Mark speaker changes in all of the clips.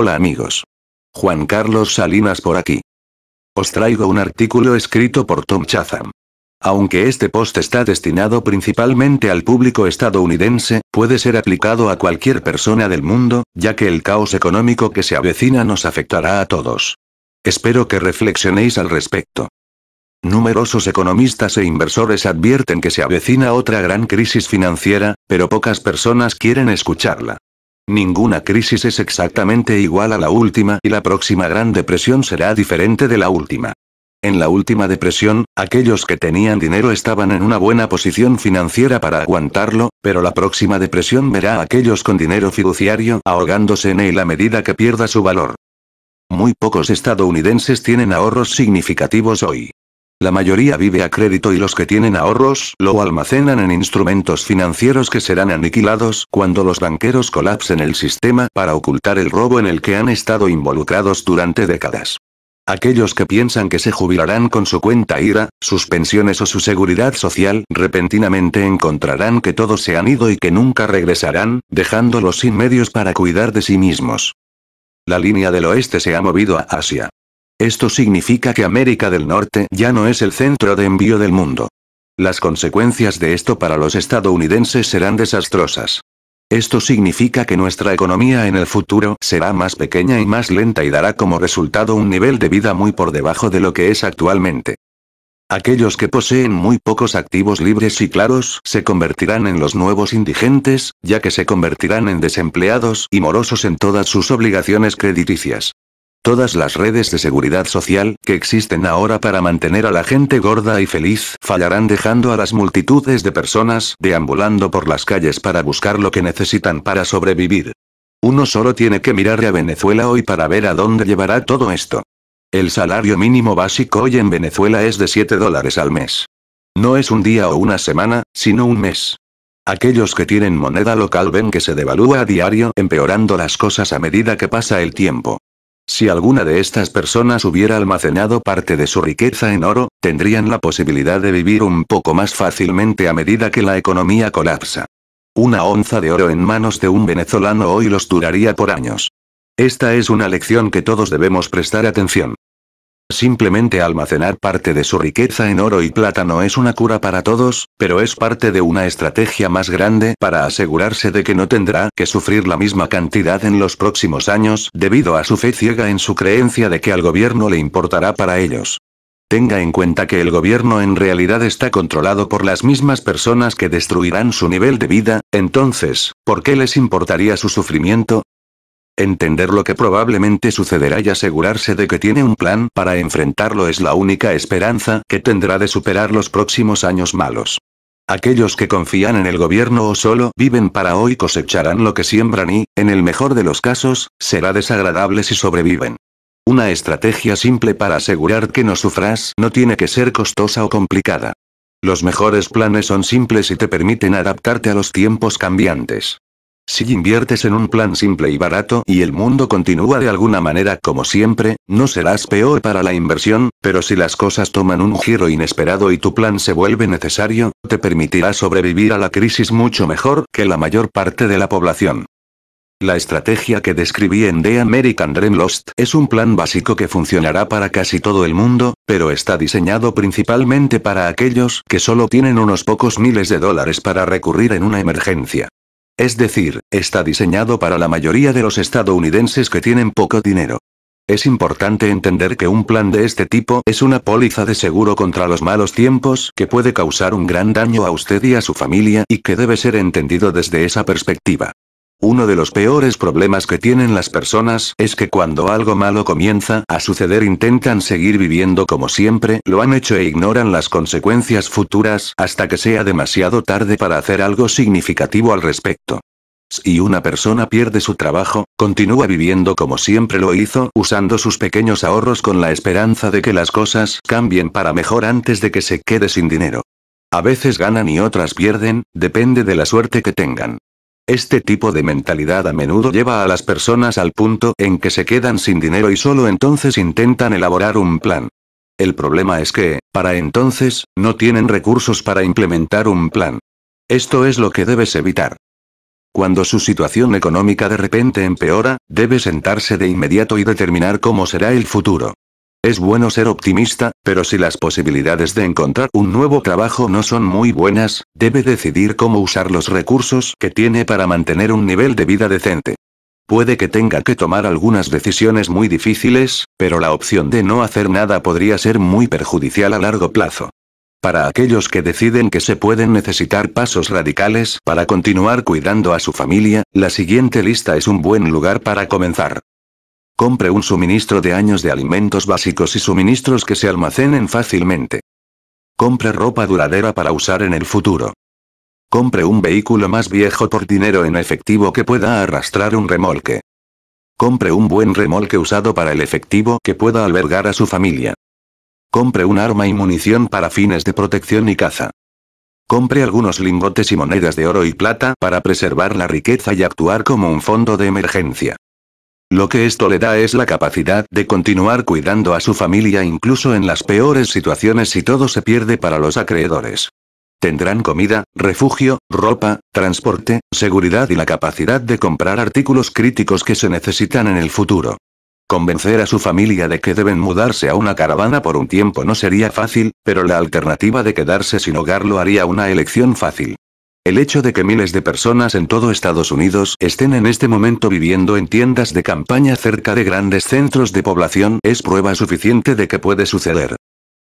Speaker 1: Hola amigos. Juan Carlos Salinas por aquí. Os traigo un artículo escrito por Tom Chatham. Aunque este post está destinado principalmente al público estadounidense, puede ser aplicado a cualquier persona del mundo, ya que el caos económico que se avecina nos afectará a todos. Espero que reflexionéis al respecto. Numerosos economistas e inversores advierten que se avecina otra gran crisis financiera, pero pocas personas quieren escucharla. Ninguna crisis es exactamente igual a la última y la próxima gran depresión será diferente de la última. En la última depresión, aquellos que tenían dinero estaban en una buena posición financiera para aguantarlo, pero la próxima depresión verá a aquellos con dinero fiduciario ahogándose en él a medida que pierda su valor. Muy pocos estadounidenses tienen ahorros significativos hoy. La mayoría vive a crédito y los que tienen ahorros lo almacenan en instrumentos financieros que serán aniquilados cuando los banqueros colapsen el sistema para ocultar el robo en el que han estado involucrados durante décadas. Aquellos que piensan que se jubilarán con su cuenta IRA, sus pensiones o su seguridad social, repentinamente encontrarán que todos se han ido y que nunca regresarán, dejándolos sin medios para cuidar de sí mismos. La línea del oeste se ha movido a Asia. Esto significa que América del Norte ya no es el centro de envío del mundo. Las consecuencias de esto para los estadounidenses serán desastrosas. Esto significa que nuestra economía en el futuro será más pequeña y más lenta y dará como resultado un nivel de vida muy por debajo de lo que es actualmente. Aquellos que poseen muy pocos activos libres y claros se convertirán en los nuevos indigentes, ya que se convertirán en desempleados y morosos en todas sus obligaciones crediticias todas las redes de seguridad social que existen ahora para mantener a la gente gorda y feliz fallarán dejando a las multitudes de personas deambulando por las calles para buscar lo que necesitan para sobrevivir. Uno solo tiene que mirar a Venezuela hoy para ver a dónde llevará todo esto. El salario mínimo básico hoy en Venezuela es de 7 dólares al mes. No es un día o una semana, sino un mes. Aquellos que tienen moneda local ven que se devalúa a diario, empeorando las cosas a medida que pasa el tiempo. Si alguna de estas personas hubiera almacenado parte de su riqueza en oro, tendrían la posibilidad de vivir un poco más fácilmente a medida que la economía colapsa. Una onza de oro en manos de un venezolano hoy los duraría por años. Esta es una lección que todos debemos prestar atención. Simplemente almacenar parte de su riqueza en oro y plata no es una cura para todos, pero es parte de una estrategia más grande para asegurarse de que no tendrá que sufrir la misma cantidad en los próximos años debido a su fe ciega en su creencia de que al gobierno le importará para ellos. Tenga en cuenta que el gobierno en realidad está controlado por las mismas personas que destruirán su nivel de vida, entonces, ¿por qué les importaría su sufrimiento? Entender lo que probablemente sucederá y asegurarse de que tiene un plan para enfrentarlo es la única esperanza que tendrá de superar los próximos años malos. Aquellos que confían en el gobierno o solo viven para hoy cosecharán lo que siembran y, en el mejor de los casos, será desagradable si sobreviven. Una estrategia simple para asegurar que no sufras no tiene que ser costosa o complicada. Los mejores planes son simples y te permiten adaptarte a los tiempos cambiantes. Si inviertes en un plan simple y barato y el mundo continúa de alguna manera como siempre, no serás peor para la inversión, pero si las cosas toman un giro inesperado y tu plan se vuelve necesario, te permitirá sobrevivir a la crisis mucho mejor que la mayor parte de la población. La estrategia que describí en The American Dream Lost es un plan básico que funcionará para casi todo el mundo, pero está diseñado principalmente para aquellos que solo tienen unos pocos miles de dólares para recurrir en una emergencia. Es decir, está diseñado para la mayoría de los estadounidenses que tienen poco dinero. Es importante entender que un plan de este tipo es una póliza de seguro contra los malos tiempos que puede causar un gran daño a usted y a su familia y que debe ser entendido desde esa perspectiva. Uno de los peores problemas que tienen las personas es que cuando algo malo comienza a suceder intentan seguir viviendo como siempre lo han hecho e ignoran las consecuencias futuras hasta que sea demasiado tarde para hacer algo significativo al respecto. Si una persona pierde su trabajo, continúa viviendo como siempre lo hizo, usando sus pequeños ahorros con la esperanza de que las cosas cambien para mejor antes de que se quede sin dinero. A veces ganan y otras pierden, depende de la suerte que tengan. Este tipo de mentalidad a menudo lleva a las personas al punto en que se quedan sin dinero y solo entonces intentan elaborar un plan. El problema es que, para entonces, no tienen recursos para implementar un plan. Esto es lo que debes evitar. Cuando su situación económica de repente empeora, debe sentarse de inmediato y determinar cómo será el futuro. Es bueno ser optimista, pero si las posibilidades de encontrar un nuevo trabajo no son muy buenas, debe decidir cómo usar los recursos que tiene para mantener un nivel de vida decente. Puede que tenga que tomar algunas decisiones muy difíciles, pero la opción de no hacer nada podría ser muy perjudicial a largo plazo. Para aquellos que deciden que se pueden necesitar pasos radicales para continuar cuidando a su familia, la siguiente lista es un buen lugar para comenzar. Compre un suministro de años de alimentos básicos y suministros que se almacenen fácilmente. Compre ropa duradera para usar en el futuro. Compre un vehículo más viejo por dinero en efectivo que pueda arrastrar un remolque. Compre un buen remolque usado para el efectivo que pueda albergar a su familia. Compre un arma y munición para fines de protección y caza. Compre algunos lingotes y monedas de oro y plata para preservar la riqueza y actuar como un fondo de emergencia. Lo que esto le da es la capacidad de continuar cuidando a su familia incluso en las peores situaciones si todo se pierde para los acreedores. Tendrán comida, refugio, ropa, transporte, seguridad y la capacidad de comprar artículos críticos que se necesitan en el futuro. Convencer a su familia de que deben mudarse a una caravana por un tiempo no sería fácil, pero la alternativa de quedarse sin hogar lo haría una elección fácil. El hecho de que miles de personas en todo Estados Unidos estén en este momento viviendo en tiendas de campaña cerca de grandes centros de población es prueba suficiente de que puede suceder.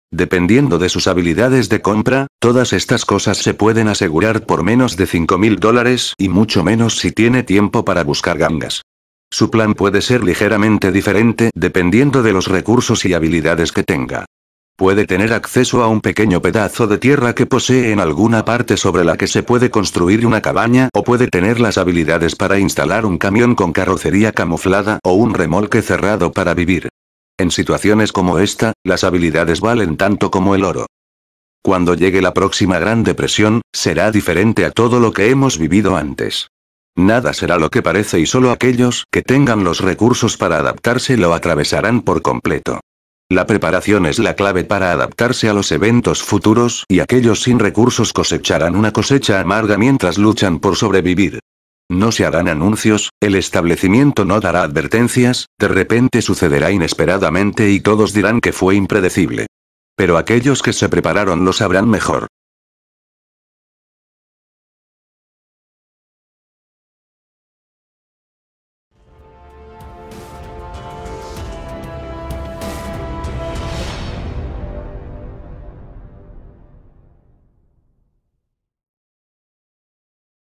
Speaker 1: Dependiendo de sus habilidades de compra, todas estas cosas se pueden asegurar por menos de 5.000 mil dólares y mucho menos si tiene tiempo para buscar gangas. Su plan puede ser ligeramente diferente dependiendo de los recursos y habilidades que tenga puede tener acceso a un pequeño pedazo de tierra que posee en alguna parte sobre la que se puede construir una cabaña o puede tener las habilidades para instalar un camión con carrocería camuflada o un remolque cerrado para vivir. En situaciones como esta, las habilidades valen tanto como el oro. Cuando llegue la próxima Gran Depresión, será diferente a todo lo que hemos vivido antes. Nada será lo que parece y solo aquellos que tengan los recursos para adaptarse lo atravesarán por completo. La preparación es la clave para adaptarse a los eventos futuros y aquellos sin recursos cosecharán una cosecha amarga mientras luchan por sobrevivir. No se harán anuncios, el establecimiento no dará advertencias, de repente sucederá inesperadamente y todos dirán que fue impredecible. Pero aquellos que se prepararon lo sabrán mejor.